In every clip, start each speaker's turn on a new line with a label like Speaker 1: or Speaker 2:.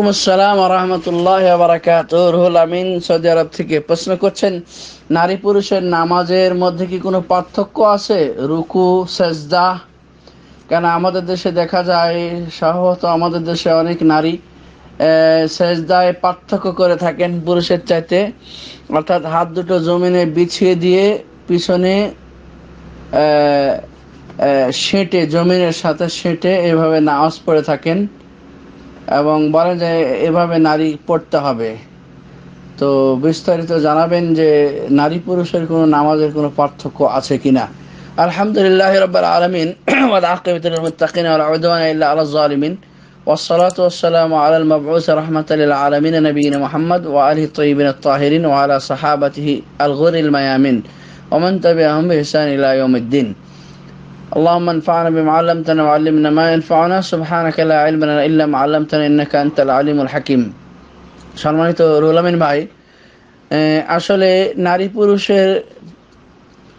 Speaker 1: ওয়ালাইকুম আসসালাম রহমতুল্লাহ বারাকাত রুহুল আমিন সৌদি আরব থেকে প্রশ্ন করছেন নারী পুরুষের নামাজের মধ্যে কি কোনো পার্থক্য আছে রুকু সেজদা কেন আমাদের দেশে দেখা যায় সহত আমাদের দেশে অনেক নারী সেজদায় পার্থক্য করে থাকেন পুরুষের চাইতে অর্থাৎ হাত দুটো জমিনে বিছিয়ে দিয়ে পিছনে সেঁটে জমিনের সাথে সেঁটে এভাবে নামাজ পড়ে থাকেন এবং বলেন যে এভাবে নারী পড়তে হবে তো বিস্তারিত জানাবেন যে নারী পুরুষের কোনো নামাজের কোনো পার্থক্য আছে কিনা আলহামদুলিল্লাহ রব্বুল আলামিন আলমিন আকিবাতুল মুত্তাকিন ওয়া আউযুবিল্লাহি ইল্লা আলাজ জালিমিন ওয়া সলাতু ওয়া সালামু আলাল মাবউস রাহমাতাল লিল আলামিন নাবিয়িনা মুহাম্মদ ওয়া আলিহি ত্বাইয়িবিন আত-তাহিরিন ওয়া আলা সাহাবাতিহি আল اللهم انفعنا بما علمتنا وعلمنا ما ينفعنا سبحانك لا علم لنا الا ما علمتنا انك انت العليم الحكيم সম্মানিত রুলামিন ভাই আসলে নারী পুরুষের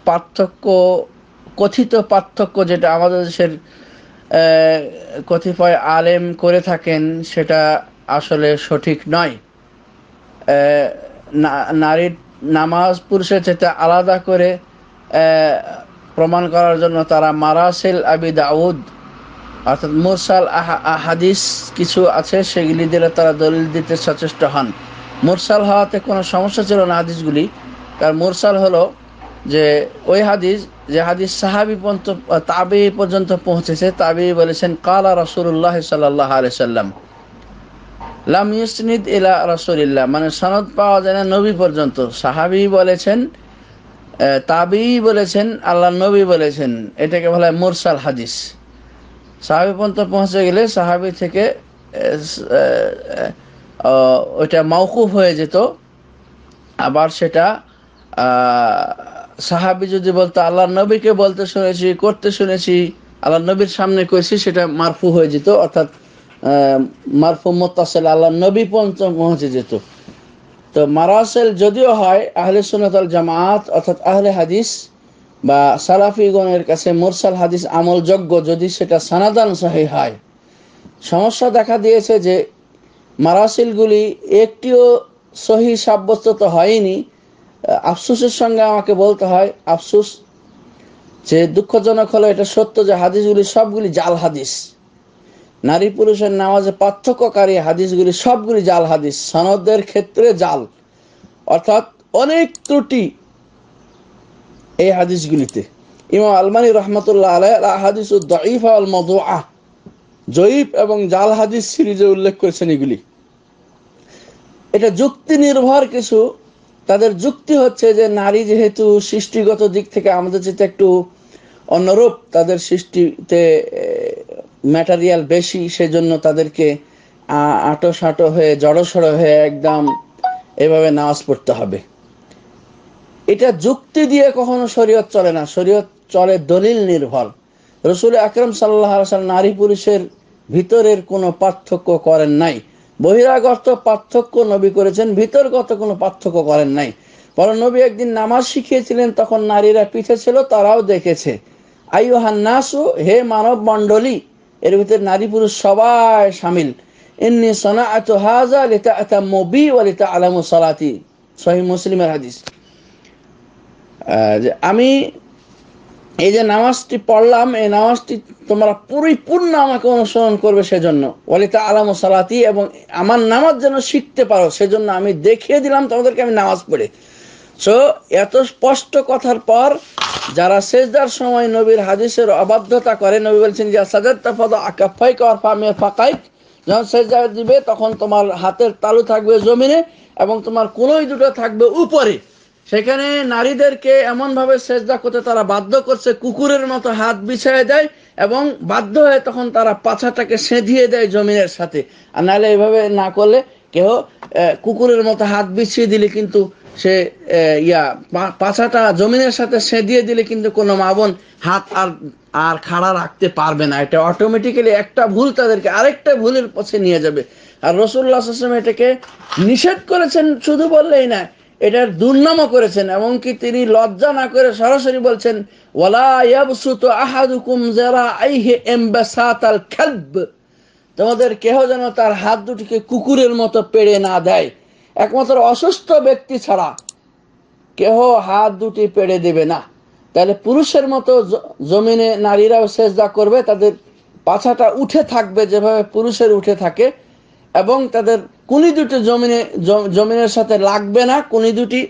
Speaker 1: পার্থক্য কথিত পার্থক্য যেটা আমাদের দেশের কথিপয় আলেম করে থাকেন সেটা আসলে সঠিক নয় নারীর নামাজ পুরুষের যেটা আলাদা করে প্রমাণ করার জন্য তারা মারাসেল আবি দাউদ অর্থাৎ মুরসাল হাদিস কিছু আছে সেগুলি দিলে তারা দলিল দিতে সচেষ্ট হন মুরসাল হওয়াতে কোনো সমস্যা ছিল না হাদিসগুলি কারণ মুরসাল হলো যে ওই হাদিস যে হাদিস সাহাবি পর্যন্ত তাবি পর্যন্ত পৌঁছেছে তাবি বলেছেন কালা রসুল্লাহ সাল্লাহ আলি সাল্লাম লাম ইউসনিদ ইলা রসুলিল্লাহ মানে সনদ পাওয়া যায় না নবী পর্যন্ত সাহাবি বলেছেন তাবি বলেছেন আল্লাহ নবী বলেছেন এটাকে বলা হয় মোরসাল হাদিস সাহাবি পর্যন্ত পৌঁছে গেলে সাহাবি থেকে ওইটা মাওকুফ হয়ে যেত আবার সেটা সাহাবি যদি বলতো আল্লাহ নবীকে বলতে শুনেছি করতে শুনেছি আল্লাহ নবীর সামনে করেছি সেটা মারফু হয়ে যেত অর্থাৎ মারফু মোত্তাসেল আল্লাহ নবী পর্যন্ত পৌঁছে যেত তো মারাসেল যদিও হয় আহলে সুনতল জামাত অর্থাৎ আহলে হাদিস বা সালাফিগণের কাছে মোরসাল হাদিস আমলযোগ্য যদি সেটা সানাদান সাহি হয় সমস্যা দেখা দিয়েছে যে মারাসিলগুলি একটিও সহি সাব্যস্ত তো হয়নি আফসুসের সঙ্গে আমাকে বলতে হয় আফসুস যে দুঃখজনক হলো এটা সত্য যে হাদিসগুলি সবগুলি জাল হাদিস নারী পুরুষের নামাজে পার্থক্যকারী হাদিসগুলি সবগুলি জাল হাদিস সনদের ক্ষেত্রে জাল অর্থাৎ অনেক ত্রুটি এই হাদিসগুলিতে ইমাম আলমানি রহমতুল্লাহ আলাই হাদিস দঈফা আল আহ জয়ীব এবং জাল হাদিস সিরিজে উল্লেখ করেছেন এগুলি এটা যুক্তি নির্ভর কিছু তাদের যুক্তি হচ্ছে যে নারী যেহেতু সৃষ্টিগত দিক থেকে আমাদের যেটা একটু অন্যরূপ তাদের সৃষ্টিতে ম্যাটারিয়াল বেশি সেজন্য তাদেরকে আটো সাটো হয়ে জড়সড়ো হয়ে একদম এভাবে নামাজ পড়তে হবে এটা যুক্তি দিয়ে কখনো শরীয়ত চলে না শরীয়ত চলে দলিল নির্ভর রসুল আকরম সাল্লাহ নারী পুরুষের ভিতরের কোনো পার্থক্য করেন নাই বহিরাগত পার্থক্য নবী করেছেন ভিতরগত কোনো পার্থক্য করেন নাই বরং নবী একদিন নামাজ শিখিয়েছিলেন তখন নারীরা পিঠে ছিল তারাও দেখেছে হান্নাসু হে মানব মণ্ডলী এর ভিতরে নারী পুরুষ সবাই সামিল ইন্নি হাজা মবি ও সালাতি সহি মুসলিমের হাদিস আমি এই যে নামাজটি পড়লাম এই নামাজটি তোমরা পরিপূর্ণ আমাকে অনুসরণ করবে সেজন্য ওয়ালিতা আলাম সালাতি এবং আমার নামাজ যেন শিখতে পারো সেজন্য আমি দেখিয়ে দিলাম তোমাদেরকে আমি নামাজ পড়ে সো এত স্পষ্ট কথার পর যারা শেষদার সময় নবীর হাদিসের অবাধ্যতা করে নবী বলছেন যে সাজাত্তা পদ আকাফাই কর ফামিয়া ফাঁকাই যখন সেজদা দিবে তখন তোমার হাতের তালু থাকবে জমিনে এবং তোমার কুলোই দুটো থাকবে উপরে সেখানে নারীদেরকে এমনভাবে সেজদা করতে তারা বাধ্য করছে কুকুরের মতো হাত বিছায় দেয় এবং বাধ্য হয়ে তখন তারা পাছাটাকে সেঁধিয়ে দেয় জমিনের সাথে আর নাহলে এভাবে না করলে কেহ কুকুরের মতো হাত বিছিয়ে দিলে কিন্তু সে ইয়া পাছাটা জমিনের সাথে সেঁধিয়ে দিলে কিন্তু কোনো মাবন হাত আর আর খাড়া রাখতে পারবে না এটা অটোমেটিক্যালি একটা ভুল তাদেরকে আরেকটা ভুলের পথে নিয়ে যাবে আর রসুল্লাহ আসলাম এটাকে নিষেধ করেছেন শুধু বললেই না এটার দুর্নামও করেছেন এমনকি তিনি লজ্জা না করে সরাসরি বলছেন তোমাদের কেহ যেন তার হাত দুটিকে কুকুরের মতো পেড়ে না দেয় একমাত্র অসুস্থ ব্যক্তি ছাড়া কেহ হাত দুটি পেড়ে দেবে না তাহলে পুরুষের মতো জমিনে নারীরাও সেজদা করবে তাদের পাছাটা উঠে থাকবে যেভাবে পুরুষের উঠে থাকে এবং তাদের কুনি দুটি জমিনে জমিনের সাথে লাগবে না কুনি দুটি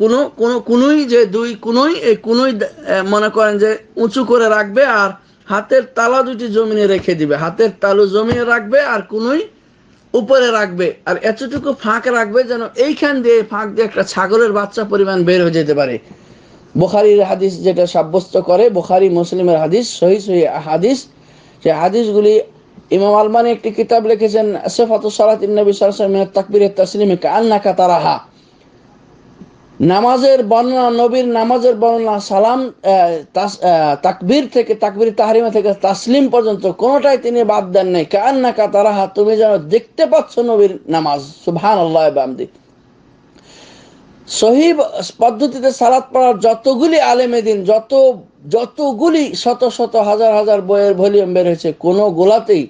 Speaker 1: কোনো কোনো কোনোই যে দুই কোনোই এই কোনোই মনে করেন যে উঁচু করে রাখবে আর হাতের তালা দুটি জমিনে রেখে দিবে হাতের তালু জমিনে রাখবে আর কোনোই উপরে রাখবে আর এতটুকু ফাঁক রাখবে যেন এইখান দিয়ে ফাঁক দিয়ে একটা ছাগলের বাচ্চা পরিমাণ বের হয়ে যেতে পারে বোখারির হাদিস যেটা সাব্যস্ত করে বোখারি মুসলিমের হাদিস সহি সহি হাদিস সে হাদিসগুলি ইমাম আলমানি একটি কিতাব লিখেছেন সেফাতুসালাত ইন্নবী সালাম তাকবির তাসলিমে কাল নাকা তারাহা নামাজের বর্ণনা নবীর নামাজের বর্ণনা সালাম তাকবীর থেকে তাকবীর তাহারিমা থেকে তাসলিম পর্যন্ত কোনোটাই তিনি বাদ দেন নাই কার না কাতারাহা তুমি যেন দেখতে পাচ্ছ নবীর নামাজ সুহান আল্লাহ বামদি সহিব পদ্ধতিতে সালাত পড়ার যতগুলি আলেমে দিন যত যতগুলি শত শত হাজার হাজার বইয়ের ভলিউম বের হয়েছে কোনো গোলাতেই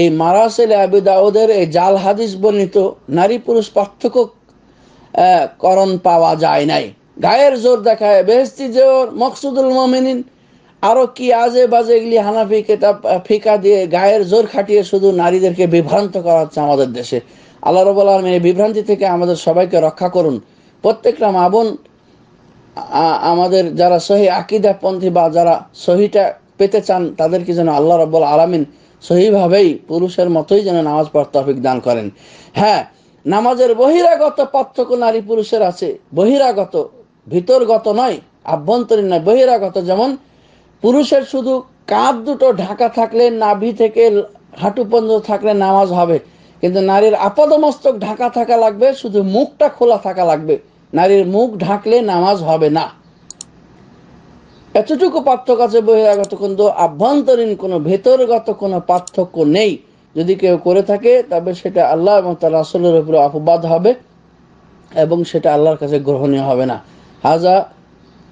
Speaker 1: এই মারাসেল আবি দাউদের এই জাল হাদিস বর্ণিত নারী পুরুষ পার্থক্য করণ পাওয়া যায় নাই গায়ের জোর দেখায় বেহস্তি জোর মকসুদুল মমিনিন আরো কি আজে বাজে এগুলি হানাফি কেতাব ফিকা দিয়ে গায়ের জোর খাটিয়ে শুধু নারীদেরকে বিভ্রান্ত করা হচ্ছে আমাদের দেশে আল্লাহ রব আলমিন বিভ্রান্তি থেকে আমাদের সবাইকে রক্ষা করুন প্রত্যেকটা মা বোন আমাদের যারা সহি পন্থী বা যারা সহিটা পেতে চান তাদেরকে যেন আল্লাহ রব্বুল আলমিন সহিভাবেই পুরুষের মতোই যেন নামাজ পড়তে তফিক দান করেন হ্যাঁ নামাজের বহিরাগত পার্থক্য নারী পুরুষের আছে বহিরাগত ভিতরগত নয় আভ্যন্তরীণ নয় বহিরাগত যেমন পুরুষের শুধু কাঁধ দুটো ঢাকা থাকলে নাভি থেকে হাঁটু পর্যন্ত থাকলে নামাজ হবে কিন্তু নারীর আপদমস্তক ঢাকা থাকা লাগবে শুধু মুখটা খোলা থাকা লাগবে নারীর মুখ ঢাকলে নামাজ হবে না এতটুকু পার্থক্য আছে বহিরাগত কিন্তু আভ্যন্তরীণ কোনো ভেতরগত কোনো পার্থক্য নেই যদি কেউ করে থাকে তবে সেটা আল্লাহ এবং তার আসলের উপরে অপবাদ হবে এবং সেটা আল্লাহর কাছে গ্রহণীয় হবে না হাজা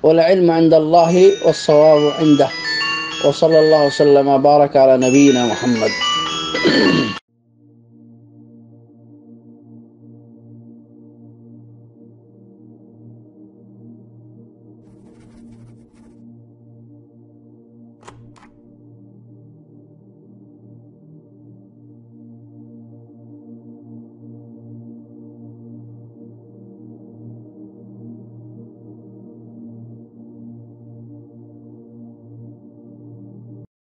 Speaker 1: ওলাইন মাইন্দাল্লাহি ও সওয়াব ইন্দা وصلى الله وسلم وبارك